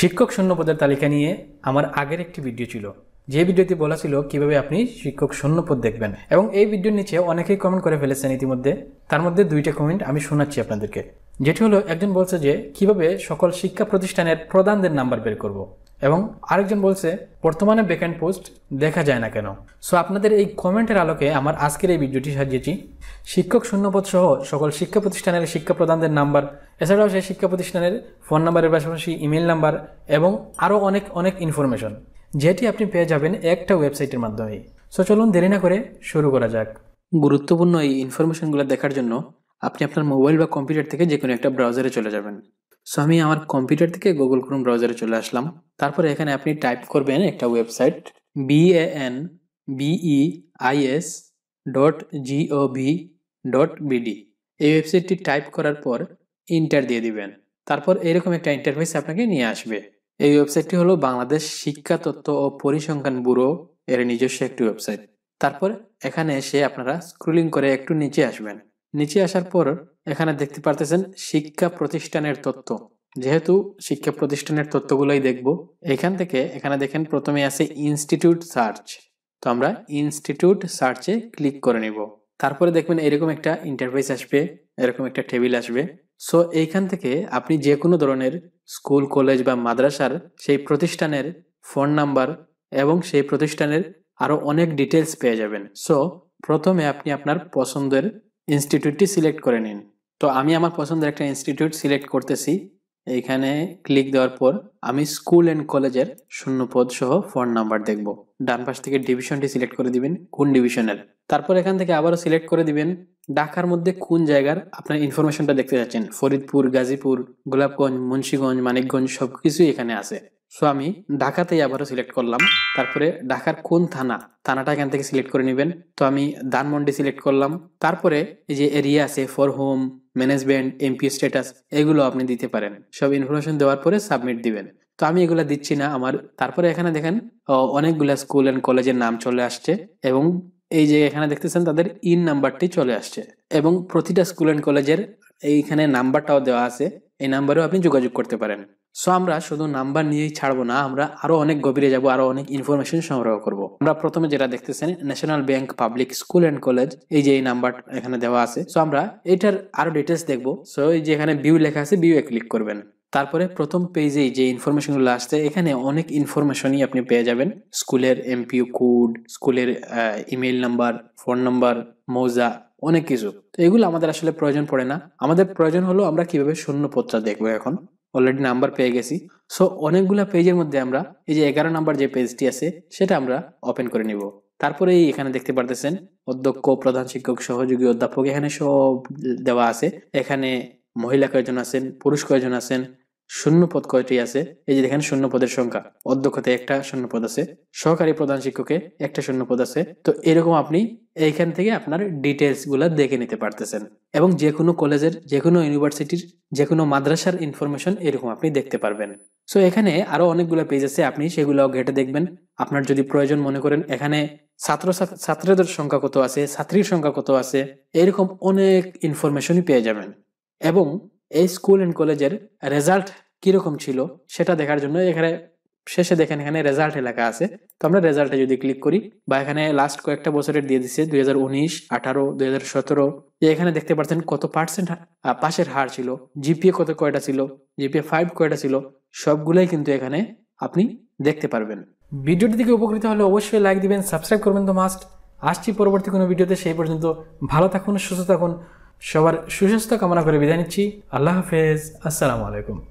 শিক্ষক শূন্য পদের তালিকা নিয়ে আমার আগের একটি ভিডিও ছিল যে ভিডিওতে বলা ছিল কিভাবে আপনি শিক্ষক শূন্য পদ দেখবেন এবং এই ভিডিওর নিচে অনেকেই কমেন্ট করে ফেলেছেন ইতিমধ্যে তার মধ্যে দুইটা কমেন্ট আমি শোনাচ্ছি আপনাদেরকে যেটি হলো একজন বলছে যে কিভাবে সকল শিক্ষা প্রতিষ্ঠানের প্রধানদের নাম্বার বের করব। এবং আরেকজন বলছে বর্তমানে ব্যাকএন্ড পোস্ট দেখা যায় না কেন সো আপনাদের এই কমেন্টের আলোকে আমার আজকের এই ভিডিওটি সাজিয়েছি শিক্ষক শূন্যপদ সহ সকল শিক্ষা প্রতিষ্ঠানের শিক্ষা প্রদানদের নাম্বার এছাড়াও সেই শিক্ষা প্রতিষ্ঠানের ফোন নাম্বারের পাশাপাশি ইমেল নাম্বার এবং আরও অনেক অনেক ইনফরমেশন যেটি আপনি পেয়ে যাবেন একটা ওয়েবসাইটের মাধ্যমে সো চলুন দেরি না করে শুরু করা যাক গুরুত্বপূর্ণ এই ইনফরমেশনগুলো দেখার জন্য আপনি আপনার মোবাইল বা কম্পিউটার থেকে যে কোনো একটা ব্রাউজারে চলে যাবেন সো আমি আমার কম্পিউটার থেকে গুগল ক্রোম ব্রাউজারে চলে আসলাম তারপরে এখানে আপনি টাইপ করবেন একটা website BAN BE IS dot GOV dot BD এই ওয়েবসাইটটি টাইপ করার পর ইন্টার দিয়ে দিবেন তারপর এরকম একটা ইন্টারফেস আপনাকে নিয়ে আসবে এই ওয়েবসাইটটি হলো বাংলাদেশ শিক্ষা তথ্য ও পরিসংখ্যান ব্যুরো এর নিজস্ব একটি ওয়েবসাইট তারপর এখানে এসে আপনারা স্ক্রুলিং করে একটু নিচে আসবেন নিচে আসার পর এখানে দেখতে পারতেছেন শিক্ষা প্রতিষ্ঠানের তথ্য যেহেতু শিক্ষা প্রতিষ্ঠানের তথ্যগুলোই দেখব এখান থেকে এখানে দেখেন প্রথমে আছে ইনস্টিটিউট সার্চ তো আমরা ইনস্টিটিউট সার্চে ক্লিক করে নিব তারপরে দেখবেন এরকম একটা ইন্টারফেস আসবে এরকম একটা টেবিল আসবে সো এইখান থেকে আপনি যে কোনো ধরনের স্কুল কলেজ বা মাদ্রাসার সেই প্রতিষ্ঠানের ফোন নাম্বার এবং সেই প্রতিষ্ঠানের আরও অনেক ডিটেলস পেয়ে যাবেন সো প্রথমে আপনি আপনার পছন্দের ইনস্টিটিউটটি সিলেক্ট করে নিন তো আমি আমার পছন্দের একটা ইনস্টিটিউট সিলেক্ট করতেছি এখানে ক্লিক দেওয়ার পর আমি স্কুল অ্যান্ড কলেজের শূন্যপদ সহ ফোন নাম্বার দেখব ডান পাশ থেকে ডিভিশনটি সিলেক্ট করে দিবেন কোন ডিভিশনের তারপর এখান থেকে আবারও সিলেক্ট করে দিবেন ঢাকার মধ্যে কোন জায়গার আপনার ইনফরমেশনটা দেখতে যাচ্ছেন ফরিদপুর গাজীপুর গোলাপগঞ্জ মুন্সীগঞ্জ মানিকগঞ্জ সব কিছুই এখানে আছে সো আমি ঢাকাতেই আবারও সিলেক্ট করলাম তারপরে ঢাকার কোন থানা থানাটা এখান থেকে সিলেক্ট করে নেবেন তো আমি ধানমন্ডি সিলেক্ট করলাম তারপরে এই যে এরিয়া আছে for home management MP status এগুলো আপনি দিতে পারেন সব ইনফরমেশন দেওয়ার পরে সাবমিট দিবেন তো আমি এগুলো দিচ্ছি না আমার তারপরে এখানে দেখেন অনেকগুলো স্কুল অ্যান্ড কলেজের নাম চলে আসছে এবং এই যে এখানে দেখতেছেন তাদের ইন নাম্বারটি চলে আসছে এবং প্রতিটা স্কুল অ্যান্ড কলেজের এইখানে নাম্বারটাও দেওয়া আছে এই নাম্বারেও আপনি যোগাযোগ করতে পারেন সো আমরা শুধু নাম্বার নিয়েই ছাড়বো না আমরা আরও অনেক গভীরে যাব আরও অনেক ইনফরমেশন সংগ্রহ করব আমরা প্রথমে যেটা দেখতেছেন national bank public school and college এই যে এই নাম্বার এখানে দেওয়া আছে সো আমরা এটার আরও ডিটেলস দেখবো সো এই যে এখানে ভিউ লেখা আছে ভিউ এ ক্লিক করবেন তারপরে প্রথম পেজেই যে ইনফরমেশনগুলো আসছে এখানে অনেক ইনফরমেশনই আপনি পেয়ে যাবেন স্কুলের এমপিউ কোড স্কুলের ইমেল নাম্বার ফোন নাম্বার মৌজা অনেক কিছু তো এগুলো আমাদের আসলে প্রয়োজন পড়ে না আমাদের প্রয়োজন হলো আমরা কিভাবে শূন্য পত্রা দেখবো এখন অলরেডি নাম্বার পেয়ে গেছি সো অনেকগুলো পেজের মধ্যে আমরা এই যে এগারো নাম্বার যে পেজটি আছে সেটা আমরা ওপেন করে নিব তারপরে এখানে দেখতে পারতেছেন অধ্যক্ষ প্রধান শিক্ষক সহযোগী অধ্যাপক এখানে সব দেওয়া আছে এখানে মহিলা কয়জন আছেন পুরুষ কয়জন আছেন শূন্য পদ কয়টি আছে এই যে দেখেন শূন্য পদের সংখ্যা অধ্যক্ষতে একটা শূন্য পদ আছে সহকারী প্রধান শিক্ষকে একটা শূন্য পদ আছে তো এরকম আপনি এইখান থেকে আপনার ডিটেলস গুলো দেখে নিতে পারতেছেন এবং যে কোনো কলেজের যে কোনো ইউনিভার্সিটির যে কোনো মাদ্রাসার ইনফরমেশন এরকম আপনি দেখতে পারবেন সো এখানে আরো অনেকগুলো পেজ আছে আপনি সেগুলো ঘেটে দেখবেন আপনার যদি প্রয়োজন মনে করেন এখানে ছাত্র ছাত্রদের সংখ্যা কত আছে ছাত্রীর সংখ্যা কত আছে এরকম অনেক ইনফরমেশনই পেয়ে যাবেন এবং এই স্কুল অ্যান্ড কলেজের রেজাল্ট কীরকম ছিল সেটা দেখার জন্য এখানে শেষে দেখেন এখানে রেজাল্ট এলাকা আছে তো আমরা রেজাল্টে যদি ক্লিক করি বা এখানে লাস্ট কয়েকটা বছরের দিয়ে দিচ্ছে দুই হাজার উনিশ আঠারো দুই হাজার সতেরো এখানে দেখতে পাচ্ছেন কত পার্সেন্ট পাশের হার ছিল জিপিএ কত কয়টা ছিল জিপিএ ফাইভ কয়টা ছিল সবগুলোই কিন্তু এখানে আপনি দেখতে পারবেন ভিডিওটি থেকে উপকৃত হলে অবশ্যই লাইক দিবেন সাবস্ক্রাইব করবেন তো মাস্ট আসছি পরবর্তী কোনো ভিডিওতে সেই পর্যন্ত ভালো থাকুন সুস্থ থাকুন সবার সুস্বাস্থ্য কামনা করে বিদায় নিচ্ছি আল্লাহ হাফেজ আসসালামু আলাইকুম